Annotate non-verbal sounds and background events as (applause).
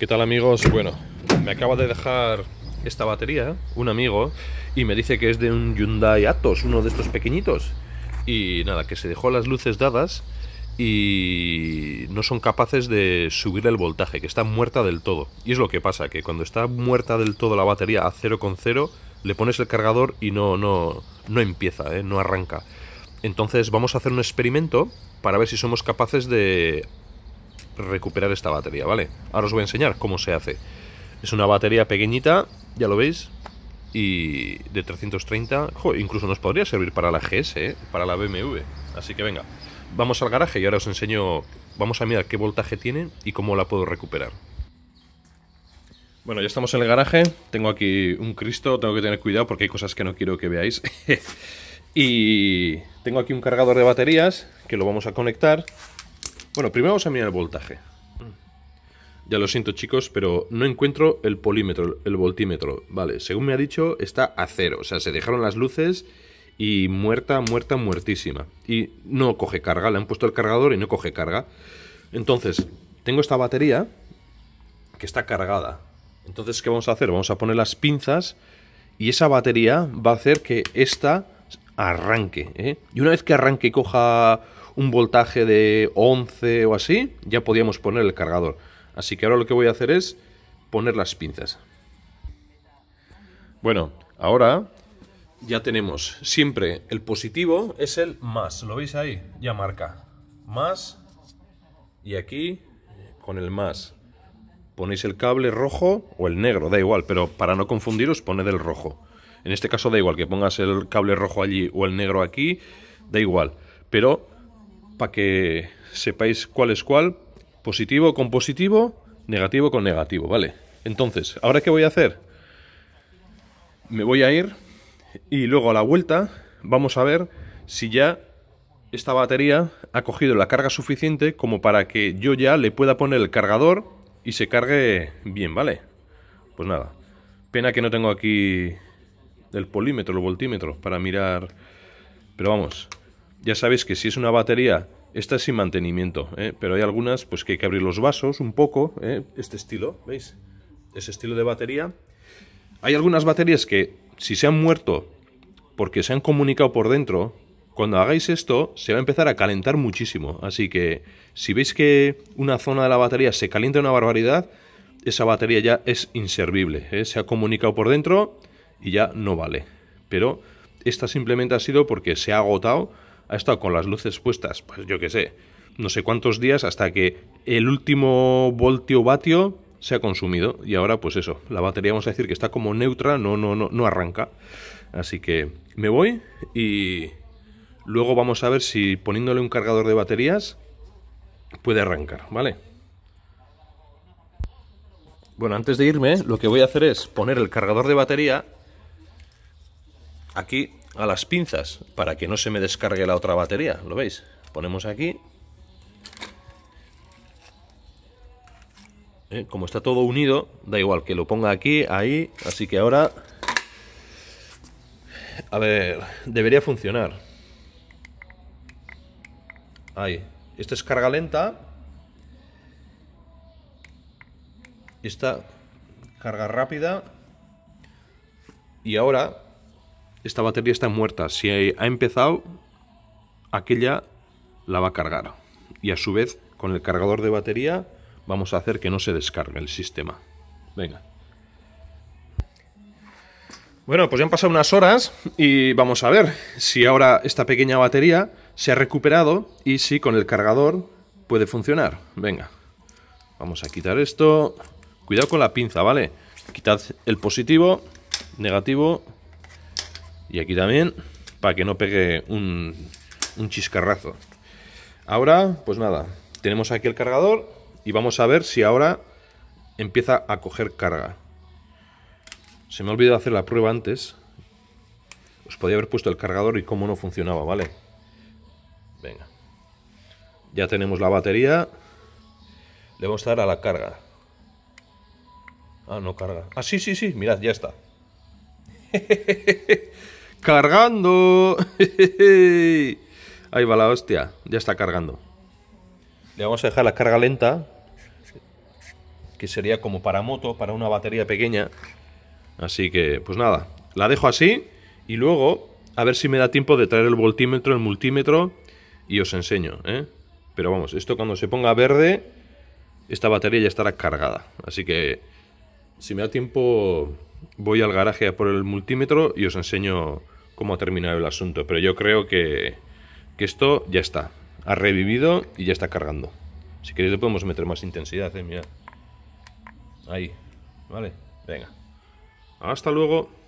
¿Qué tal amigos? Bueno, me acaba de dejar esta batería un amigo y me dice que es de un Hyundai Atos, uno de estos pequeñitos. Y nada, que se dejó las luces dadas y no son capaces de subir el voltaje, que está muerta del todo. Y es lo que pasa, que cuando está muerta del todo la batería a 0,0, le pones el cargador y no, no, no empieza, ¿eh? no arranca. Entonces vamos a hacer un experimento para ver si somos capaces de recuperar esta batería, ¿vale? Ahora os voy a enseñar cómo se hace. Es una batería pequeñita, ya lo veis, y de 330, incluso nos podría servir para la GS, ¿eh? para la BMW. Así que venga, vamos al garaje y ahora os enseño, vamos a mirar qué voltaje tiene y cómo la puedo recuperar. Bueno, ya estamos en el garaje, tengo aquí un Cristo, tengo que tener cuidado porque hay cosas que no quiero que veáis. (laughs) y tengo aquí un cargador de baterías que lo vamos a conectar bueno, primero vamos a mirar el voltaje. Ya lo siento chicos, pero no encuentro el polímetro, el voltímetro. Vale, según me ha dicho, está a cero. O sea, se dejaron las luces y muerta, muerta, muertísima. Y no coge carga, le han puesto el cargador y no coge carga. Entonces, tengo esta batería que está cargada. Entonces, ¿qué vamos a hacer? Vamos a poner las pinzas y esa batería va a hacer que esta arranque. ¿eh? Y una vez que arranque y coja un voltaje de 11 o así, ya podíamos poner el cargador. Así que ahora lo que voy a hacer es poner las pinzas. Bueno, ahora ya tenemos siempre el positivo es el más. ¿Lo veis ahí? Ya marca. Más. Y aquí con el más. Ponéis el cable rojo o el negro, da igual, pero para no confundiros poned el rojo. En este caso da igual que pongas el cable rojo allí o el negro aquí, da igual. Pero para que sepáis cuál es cuál, positivo con positivo, negativo con negativo, ¿vale? Entonces, ¿ahora qué voy a hacer? Me voy a ir y luego a la vuelta vamos a ver si ya esta batería ha cogido la carga suficiente como para que yo ya le pueda poner el cargador y se cargue bien, ¿vale? Pues nada, pena que no tengo aquí el polímetro, el voltímetro, para mirar. Pero vamos, ya sabéis que si es una batería, esta es sin mantenimiento, ¿eh? pero hay algunas pues que hay que abrir los vasos un poco, ¿eh? este estilo, ¿veis? Ese estilo de batería. Hay algunas baterías que si se han muerto porque se han comunicado por dentro, cuando hagáis esto se va a empezar a calentar muchísimo. Así que si veis que una zona de la batería se calienta una barbaridad, esa batería ya es inservible. ¿eh? Se ha comunicado por dentro y ya no vale. Pero esta simplemente ha sido porque se ha agotado, ha estado con las luces puestas, pues yo qué sé, no sé cuántos días hasta que el último voltio vatio se ha consumido y ahora pues eso, la batería vamos a decir que está como neutra, no no no no arranca. Así que me voy y luego vamos a ver si poniéndole un cargador de baterías puede arrancar, ¿vale? Bueno, antes de irme, lo que voy a hacer es poner el cargador de batería aquí a las pinzas para que no se me descargue la otra batería, ¿lo veis? Ponemos aquí. Eh, como está todo unido, da igual que lo ponga aquí, ahí, así que ahora... A ver, debería funcionar. Ahí. Esta es carga lenta. Esta carga rápida. Y ahora esta batería está muerta. Si ha empezado, aquella la va a cargar. Y a su vez, con el cargador de batería, vamos a hacer que no se descargue el sistema. Venga. Bueno, pues ya han pasado unas horas y vamos a ver si ahora esta pequeña batería se ha recuperado y si con el cargador puede funcionar. Venga, vamos a quitar esto. Cuidado con la pinza, ¿vale? Quitad el positivo, negativo y aquí también, para que no pegue un, chiscarrazo. Ahora, pues nada, tenemos aquí el cargador y vamos a ver si ahora empieza a coger carga. Se me ha olvidado hacer la prueba antes. Os podía haber puesto el cargador y cómo no funcionaba, ¿vale? Venga. Ya tenemos la batería. Le vamos a dar a la carga. Ah, no carga. Ah, sí, sí, sí. Mirad, ya está. (laughs) ¡Cargando! (laughs) Ahí va la hostia. Ya está cargando. Le vamos a dejar la carga lenta. Que sería como para moto, para una batería pequeña. Así que, pues nada. La dejo así. Y luego, a ver si me da tiempo de traer el voltímetro, el multímetro. Y os enseño, ¿eh? Pero vamos, esto cuando se ponga verde, esta batería ya estará cargada. Así que, si me da tiempo voy al garaje a por el multímetro y os enseño cómo ha terminado el asunto. Pero yo creo que, que esto ya está. Ha revivido y ya está cargando. Si queréis le podemos meter más intensidad, eh, Ahí, ¿vale? Venga. Hasta luego.